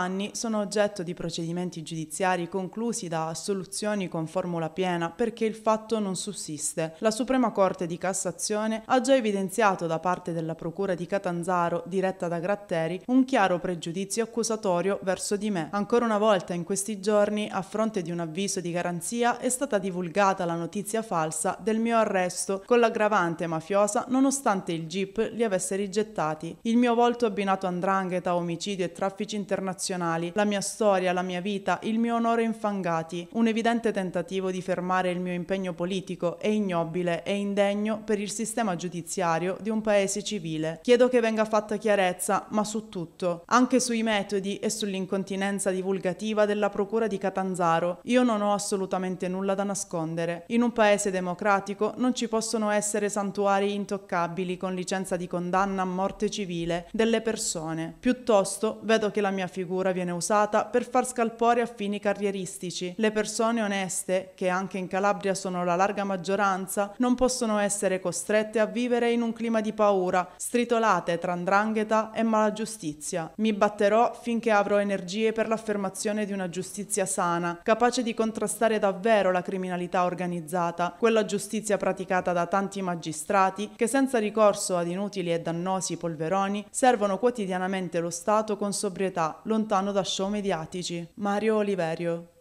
anni sono oggetto di procedimenti giudiziari conclusi da assoluzioni con formula piena perché il fatto non sussiste. La Suprema Corte di Cassazione ha già evidenziato da parte della Procura di Catanzaro, diretta da Gratteri, un chiaro pregiudizio accusatorio verso di me. Ancora una volta in questi giorni, a fronte di un avviso di garanzia, è stata divulgata la notizia falsa del mio arresto con l'aggravante mafiosa nonostante il GIP li avesse rigettati. Il mio volto abbinato a andrangheta, omicidi e traffici internazionali professionali, la mia storia, la mia vita, il mio onore infangati, un evidente tentativo di fermare il mio impegno politico è ignobile e indegno per il sistema giudiziario di un paese civile. Chiedo che venga fatta chiarezza, ma su tutto, anche sui metodi e sull'incontinenza divulgativa della Procura di Catanzaro. Io non ho assolutamente nulla da nascondere. In un paese democratico non ci possono essere santuari intoccabili con licenza di condanna a morte civile delle persone. Piuttosto vedo che la mia figura magistratura viene usata per far scalpore a fini carrieristici. Le persone oneste, che anche in Calabria sono la larga maggioranza, non possono essere costrette a vivere in un clima di paura, stritolate tra andrangheta e mala giustizia. Mi batterò finché avrò energie per l'affermazione di una giustizia sana, capace di contrastare davvero la criminalità organizzata, quella giustizia praticata da tanti magistrati che senza ricorso ad inutili e dannosi polveroni servono quotidianamente lo Stato con sobrietà, lontananza lontano da show mediatici. Mario Oliverio